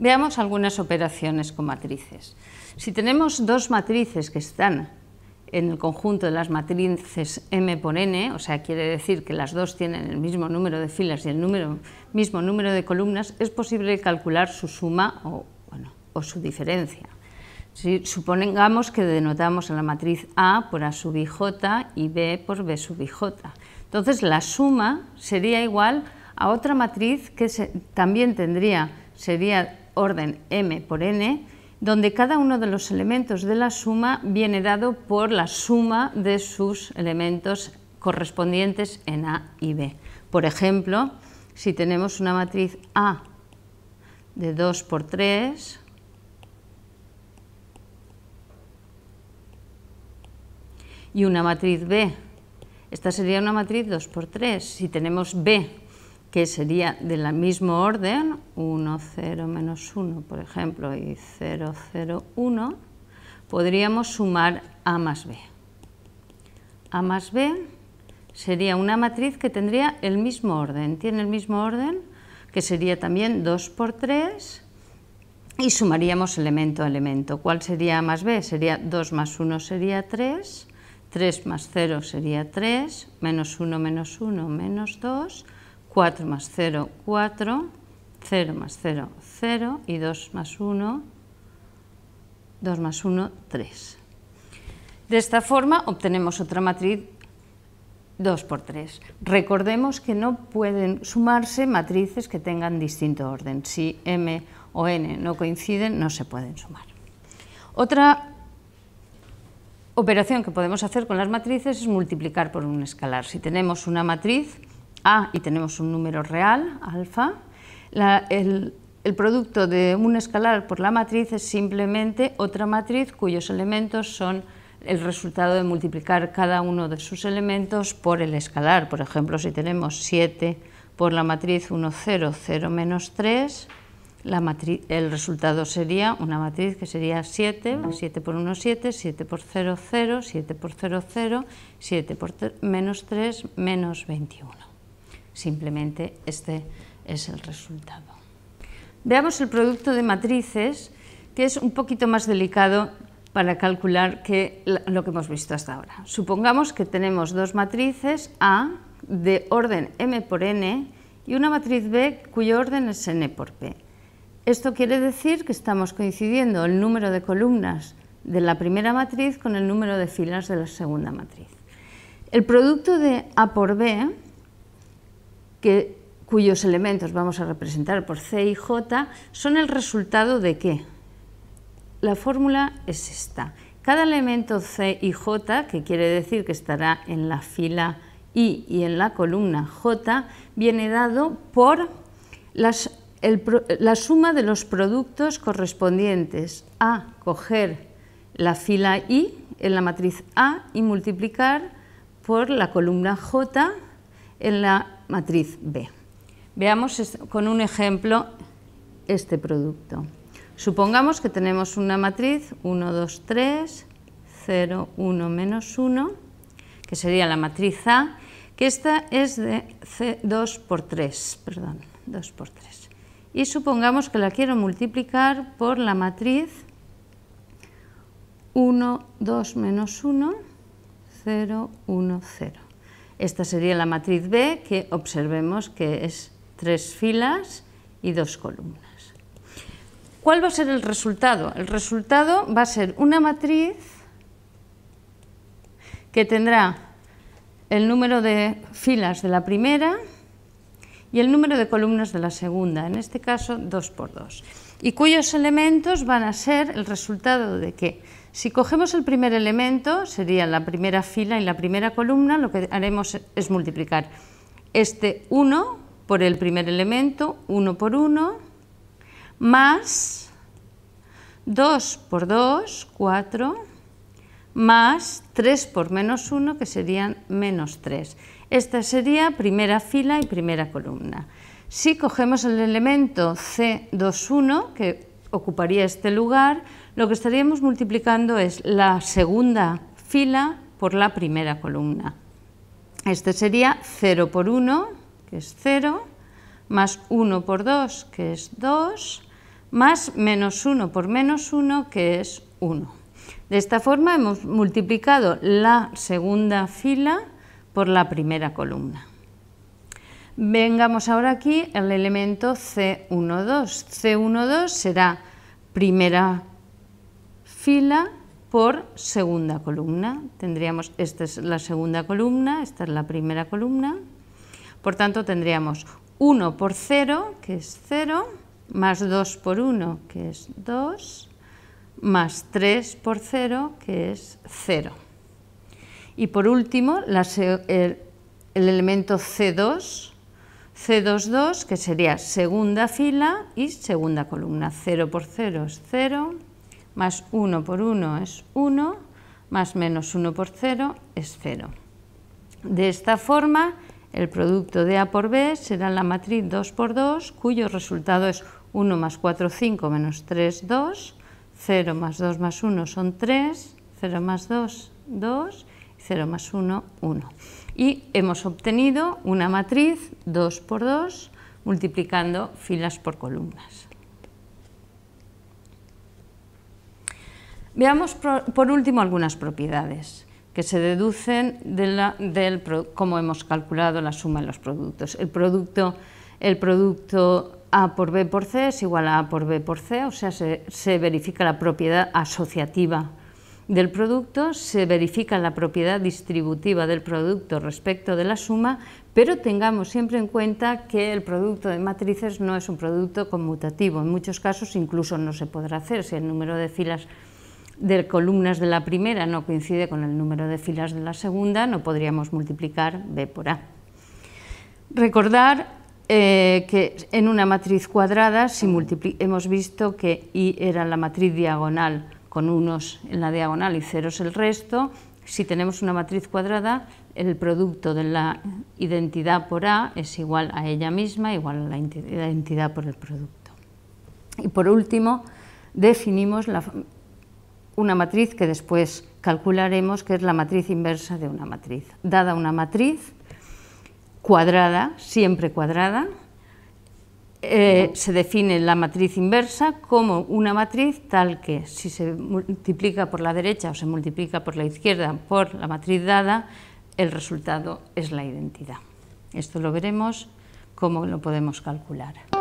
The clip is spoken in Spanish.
Veamos algunas operaciones con matrices. Si tenemos dos matrices que están en el conjunto de las matrices M por N, o sea, quiere decir que las dos tienen el mismo número de filas y el mismo número de columnas, es posible calcular su suma o, su diferencia. supongamos que denotamos a la matriz A por A sub j y B por B sub j. Entonces la suma sería igual a otra matriz que también tendría, sería orden m por n, donde cada uno de los elementos de la suma viene dado por la suma de sus elementos correspondientes en A y B. Por ejemplo, si tenemos una matriz A de 2 por 3, y una matriz B, esta sería una matriz 2 por 3, si tenemos B que sería del mismo orden, 1, 0, menos 1, por ejemplo, y 0, 0, 1, podríamos sumar A más B. A más B sería una matriz que tendría el mismo orden, tiene el mismo orden, que sería también 2 por 3, y sumaríamos elemento a elemento. ¿Cuál sería A más B? Sería 2 más 1 sería 3, 3 más 0 sería 3, menos 1 menos 1 menos 2, 4 más 0, 4, 0 más 0, 0 y 2 más 1, 2 más 1, 3. De esta forma obtenemos otra matriz 2 por 3. Recordemos que no pueden sumarse matrices que tengan distinto orden. Si m o n no coinciden, no se pueden sumar. Otra operación que podemos hacer con las matrices es multiplicar por un escalar. Si tenemos una matriz a y tenemos un número real, alfa. el, producto de un escalar por la matriz es simplemente otra matriz cuyos elementos son el resultado de multiplicar cada uno de sus elementos por el escalar. Por ejemplo, si tenemos 7 por la matriz 1, 0, 0 menos 3, la el resultado sería una matriz que sería 7, 7 por 1, 7, 7 por 0, 0, 7 por 0, 0, 7 por menos 3, menos 21. Simplemente este es el resultado. Veamos el producto de matrices, que es un poquito más delicado para calcular que lo que hemos visto hasta ahora. Supongamos que tenemos dos matrices A de orden m por n y una matriz B cuyo orden es n por p. Esto quiere decir que estamos coincidiendo el número de columnas de la primera matriz con el número de filas de la segunda matriz. El producto de A por B cuyos elementos vamos a representar por C y J, son el resultado de qué? La fórmula es esta. Cada elemento C y J, que quiere decir que estará en la fila I y en la columna J, viene dado por la suma de los productos correspondientes a coger la fila I en la matriz A y multiplicar por la columna J en la matriz B. Veamos con un ejemplo este producto. Supongamos que tenemos una matriz 1, 2, 3, 0, 1, menos 1, que sería la matriz A, que esta es de 2 por 3, perdón, 2 por 3. Y supongamos que la quiero multiplicar por la matriz 1, 2, menos 1, 0, 1, 0. Esta sería la matriz B, que observemos que es tres filas y dos columnas. ¿Cuál va a ser el resultado? El resultado va a ser una matriz que tendrá el número de filas de la primera y el número de columnas de la segunda, en este caso 2 por 2, y cuyos elementos van a ser el resultado de que si cogemos el primer elemento, sería la primera fila y la primera columna, lo que haremos es multiplicar este 1 por el primer elemento, 1 por 1, más 2 por 2, 4, más 3 por menos 1, que serían menos 3. Esta sería primera fila y primera columna. Si cogemos el elemento C21, que ocuparía este lugar, lo que estaríamos multiplicando es la segunda fila por la primera columna. Este sería 0 por 1, que es 0, más 1 por 2, que es 2, más menos 1 por menos 1, que es 1. De esta forma hemos multiplicado la segunda fila por la primera columna. Vengamos ahora aquí al elemento C12. C12 será primera fila por segunda columna. Tendríamos, esta es la segunda columna, esta es la primera columna. Por tanto, tendríamos 1 por 0, que es 0, más 2 por 1, que es 2, más 3 por 0, que es 0. Y por último, el elemento C2 C22, que sería segunda fila y segunda columna. 0 por 0 es 0, más 1 por 1 es 1, más menos 1 por 0 es 0. De esta forma, el producto de A por B será la matriz 2 por 2, cuyo resultado es 1 más 4, 5 menos 3, 2, 0 más 2 más 1 son 3, 0 más 2, 2 0 más 1, 1. Y hemos obtenido una matriz 2 por 2 multiplicando filas por columnas. Veamos por último algunas propiedades que se deducen de del, cómo hemos calculado la suma de los productos. El producto, el producto a por B por C es igual a A por B por C, o sea, se verifica la propiedad asociativa del producto, se verifica la propiedad distributiva del producto respecto de la suma, pero tengamos siempre en cuenta que el producto de matrices no es un producto conmutativo, en muchos casos incluso no se podrá hacer si el número de filas de columnas de la primera no coincide con el número de filas de la segunda, no podríamos multiplicar B por A. Recordar eh, que en una matriz cuadrada, si hemos visto que I era la matriz diagonal con unos en la diagonal y ceros el resto. Si tenemos una matriz cuadrada, el producto de la identidad por A es igual a ella misma, igual a la identidad por el producto. Y por último, definimos una matriz que después calcularemos que es la matriz inversa de una matriz. Dada una matriz cuadrada, siempre cuadrada, eh, se define la matriz inversa como una matriz tal que si se multiplica por la derecha o se multiplica por la izquierda por la matriz dada, el resultado es la identidad. Esto lo veremos cómo lo podemos calcular.